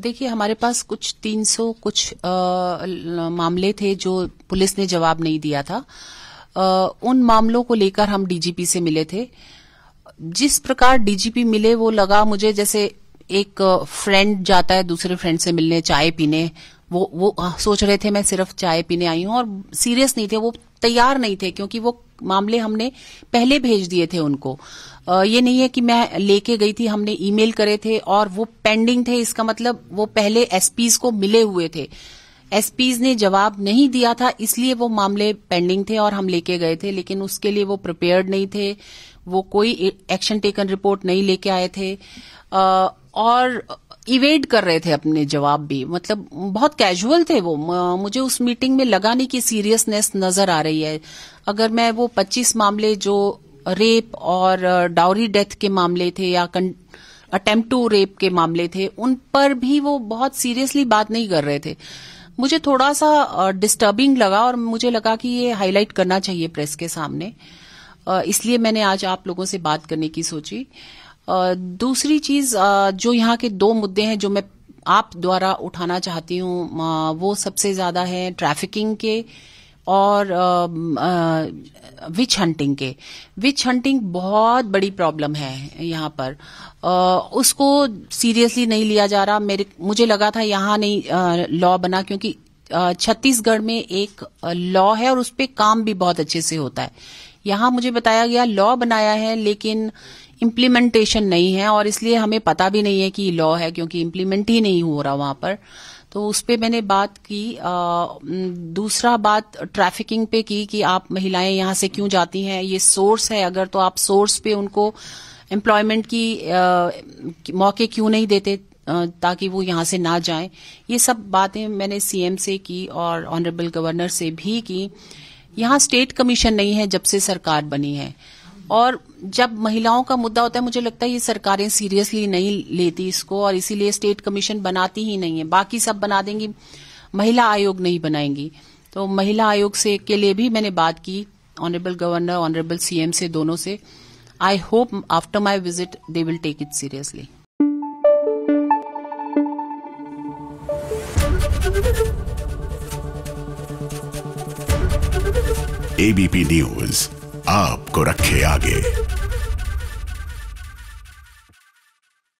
देखिए हमारे पास कुछ 300 कुछ आ, मामले थे जो पुलिस ने जवाब नहीं दिया था आ, उन मामलों को लेकर हम डीजीपी से मिले थे जिस प्रकार डीजीपी मिले वो लगा मुझे जैसे एक फ्रेंड जाता है दूसरे फ्रेंड से मिलने चाय पीने वो वो सोच रहे थे मैं सिर्फ चाय पीने आई हूं और सीरियस नहीं थे वो तैयार नहीं थे क्योंकि वो मामले हमने पहले भेज दिए थे उनको आ, ये नहीं है कि मैं लेके गई थी हमने ईमेल करे थे और वो पेंडिंग थे इसका मतलब वो पहले एसपीज को मिले हुए थे एसपीज ने जवाब नहीं दिया था इसलिए वो मामले पेंडिंग थे और हम लेके गए थे लेकिन उसके लिए वो प्रिपेयर्ड नहीं थे वो कोई एक्शन टेकन रिपोर्ट नहीं लेके आए थे आ, और इवेड कर रहे थे अपने जवाब भी मतलब बहुत कैजुअल थे वो मुझे उस मीटिंग में लगा नहीं कि सीरियसनेस नजर आ रही है अगर मैं वो 25 मामले जो रेप और डाउरी डेथ के मामले थे या अटेम्प्ट टू रेप के मामले थे उन पर भी वो बहुत सीरियसली बात नहीं कर रहे थे मुझे थोड़ा सा डिस्टर्बिंग लगा और मुझे लगा कि ये हाईलाइट करना चाहिए प्रेस के सामने इसलिए मैंने आज आप लोगों से बात करने की सोची दूसरी चीज जो यहाँ के दो मुद्दे हैं जो मैं आप द्वारा उठाना चाहती हूँ वो सबसे ज्यादा है ट्रैफिकिंग के और विच हंटिंग के विच हंटिंग बहुत बड़ी प्रॉब्लम है यहाँ पर उसको सीरियसली नहीं लिया जा रहा मेरे मुझे लगा था यहाँ नहीं लॉ बना क्योंकि छत्तीसगढ़ में एक लॉ है और उस पर काम भी बहुत अच्छे से होता है यहाँ मुझे बताया गया लॉ बनाया है लेकिन इम्प्लीमेंटेशन नहीं है और इसलिए हमें पता भी नहीं है कि लॉ है क्योंकि इम्प्लीमेंट ही नहीं हो रहा वहां पर तो उस पर मैंने बात की आ, दूसरा बात ट्रैफिकिंग पे की कि आप महिलाएं यहां से क्यों जाती हैं ये सोर्स है अगर तो आप सोर्स पे उनको एम्प्लॉयमेंट की आ, मौके क्यों नहीं देते ताकि वो यहां से ना जाए ये सब बातें मैंने सीएम से की और ऑनरेबल गवर्नर से भी की यहां स्टेट कमीशन नहीं है जब से सरकार बनी है और जब महिलाओं का मुद्दा होता है मुझे लगता है ये सरकारें सीरियसली नहीं लेती इसको और इसीलिए स्टेट कमीशन बनाती ही नहीं है बाकी सब बना देंगी महिला आयोग नहीं बनाएंगी तो महिला आयोग से के लिए भी मैंने बात की ऑनरेबल गवर्नर ऑनरेबल सीएम से दोनों से I hope after my visit they will take it seriously ABP news आपको रखे आगे